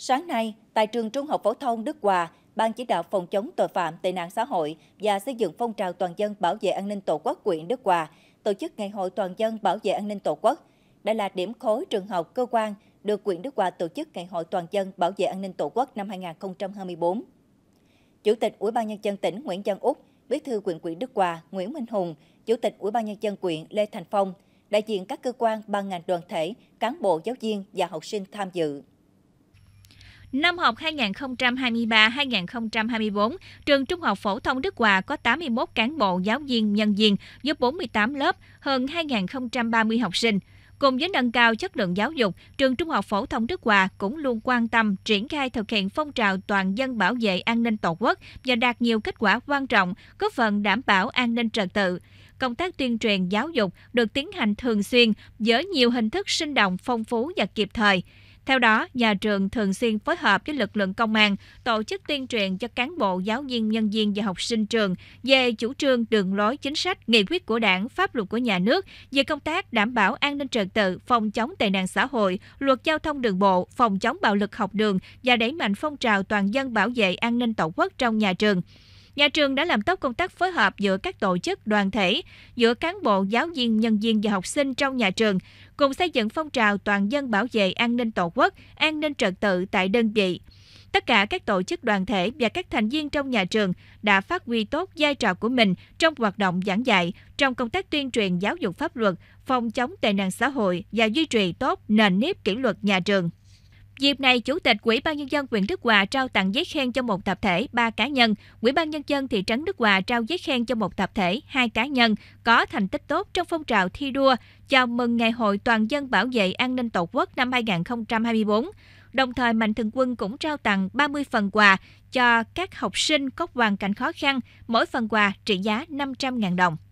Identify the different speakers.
Speaker 1: Sáng nay, tại trường Trung học phổ thông Đức Hòa, Ban chỉ đạo phòng chống tội phạm, tệ nạn xã hội và xây dựng phong trào toàn dân bảo vệ an ninh Tổ quốc huyện Đức Hòa tổ chức Ngày hội toàn dân bảo vệ an ninh Tổ quốc. Đây là điểm khối trường học cơ quan được huyện Đức Hòa tổ chức Ngày hội toàn dân bảo vệ an ninh Tổ quốc năm 2024. Chủ tịch Ủy ban nhân dân tỉnh Nguyễn Văn Úc, Bí thư huyện ủy Đức Hòa Nguyễn Minh Hùng, Chủ tịch Ủy ban nhân dân huyện Lê Thành Phong, đại diện các cơ quan, ban ngành đoàn thể, cán bộ giáo viên và học sinh tham dự.
Speaker 2: Năm học 2023-2024, trường Trung học phổ thông Đức Hòa có 81 cán bộ, giáo viên, nhân viên với 48 lớp, hơn 2.030 học sinh. Cùng với nâng cao chất lượng giáo dục, trường Trung học phổ thông Đức Hòa cũng luôn quan tâm triển khai thực hiện phong trào toàn dân bảo vệ an ninh Tổ quốc và đạt nhiều kết quả quan trọng, góp phần đảm bảo an ninh trật tự. Công tác tuyên truyền giáo dục được tiến hành thường xuyên với nhiều hình thức sinh động, phong phú và kịp thời. Theo đó, nhà trường thường xuyên phối hợp với lực lượng công an tổ chức tuyên truyền cho cán bộ, giáo viên, nhân viên và học sinh trường về chủ trương, đường lối, chính sách, nghị quyết của đảng, pháp luật của nhà nước về công tác đảm bảo an ninh trật tự, phòng chống tệ nạn xã hội, luật giao thông đường bộ, phòng chống bạo lực học đường và đẩy mạnh phong trào toàn dân bảo vệ an ninh tổ quốc trong nhà trường nhà trường đã làm tốt công tác phối hợp giữa các tổ chức đoàn thể, giữa cán bộ, giáo viên, nhân viên và học sinh trong nhà trường, cùng xây dựng phong trào toàn dân bảo vệ an ninh tổ quốc, an ninh trật tự tại đơn vị. Tất cả các tổ chức đoàn thể và các thành viên trong nhà trường đã phát huy tốt vai trò của mình trong hoạt động giảng dạy, trong công tác tuyên truyền giáo dục pháp luật, phòng chống tệ nạn xã hội và duy trì tốt nền nếp kỷ luật nhà trường. Dịp này, Chủ tịch Ủy ban nhân dân huyện Đức Hòa trao tặng giấy khen cho một tập thể, ba cá nhân. Ủy ban nhân dân thị trấn Đức Hòa trao giấy khen cho một tập thể, hai cá nhân có thành tích tốt trong phong trào thi đua chào mừng Ngày hội toàn dân bảo vệ an ninh Tổ quốc năm 2024. Đồng thời, Mạnh Thường Quân cũng trao tặng 30 phần quà cho các học sinh có hoàn cảnh khó khăn, mỗi phần quà trị giá 500.000 đồng.